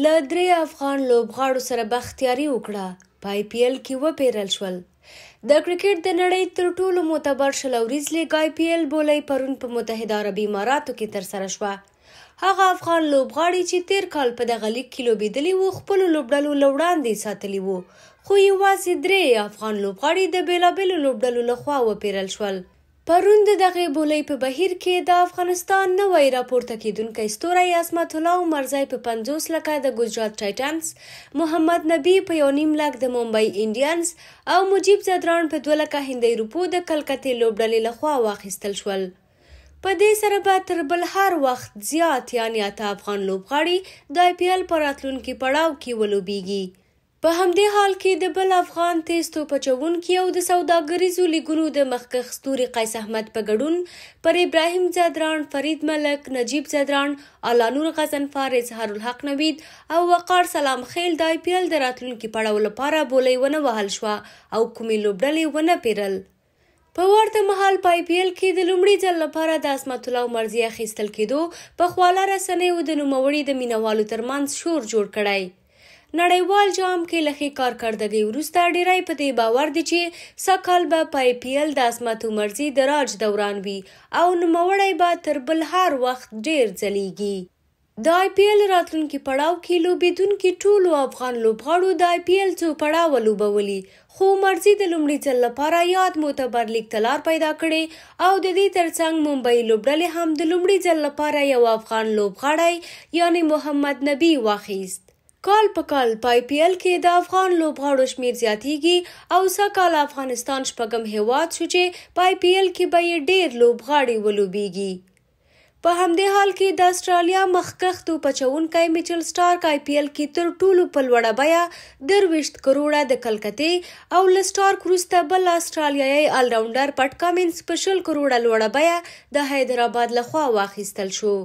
له درې افغان لوبغاړو سره بختیاري وکړه په آی پی ایل کې وپیرل شول د کرکټ د نړۍ تر ټولو معتبر شلوریز لیګ آی پی ایل بولۍ پرون په متحده عرب اماراتو کې ترسره شوه هغه افغان لوبغاړي چې تیر کال په دغه لیګ کې لوبېدلی وو خپل لوبډلو لوړاندې ساتلی وو خو یوازې درې افغان لوبغاړي د بیلابیلو لوبډلو لخوا وپیرل شول پرون د دغې بولۍ په بهیر کې د افغانستان نوی راپورته کیدونکی ستوری عصمت الله عمرزی په 50 لکه د ګجرات ټایټنز محمد نبی په یو نیم لک د ممبئی انډینز او مجیب زدران په 2 لکه هندۍ روپو د کلکتې لوبډلې لخوا واخیستل شول په دې سره به تر بل هر وخت زیات یعنی اته افغان لوبغاړي د آی پی ایل په راتلونکي پړاو کې ولوبېږي په همدې حال کې د بل افغان تیز توپچونکي او د سوداګریزو لیګونو د مخکښ ستوري قیس احمد په ګډون پر ابراهیم زادران فرید ملک نجیب زادران الانور غزن فارز هارالحق نوید او وقار سلام خیل د آی پی ایل د راتلونکو پړاو لپاره بولې ونه وهل شو او کومې لوبډلې ونه پیرل په ورته مهال پای پی ایل کې د لومړي ځل لپاره د اسمت الله مرزي اخیستل کېدو په خواله رسنیو د نوموړي د مینوالو ترمنځ شور جوړ کړی نړیوال جام کې لخي کارکردګي ورسته ډیری په دې باور دي چې سکهال به پای پی ایل د اسمت عمرزي د راج دوران وي او نوموړی به تر بل هر وخت ډیر ځلیږي د آی پی ایل راتلونکي پړاو کې لوبیدونکو ټولو افغان لوبغاړو د آی پی ایل څو پړاو لوبولي خو مرزي د لومړي ځل لپاره یاد معتبر لیګ تلار پیدا کړي او د دې ترڅنګ ممبئی لوبډلې هم د لومړي ځل لپاره یو افغان لوبغاړی یعنی محمد نبی واخیست کال په کال په آی پی ایل کې د افغان لوبغاړو شمیر زیاتیږي او سکهال افغانستان شپږم هیواد شو چې په آی پی ایل کې به یې ډېر لوبغاړي ولوبېږي په همدې حال کې د استرالیا مخکښ توپچونکی میچل سټارک آی پی ایل کې تر ټولو په لوړه بیه درویشت کروڑه د کلکتې او لسټارک وروسته بل استرالیایي آل راونډر پټ کامن سپیشل کروڑه لوړه بیه د حیدرآباد لخوا واخیستل شو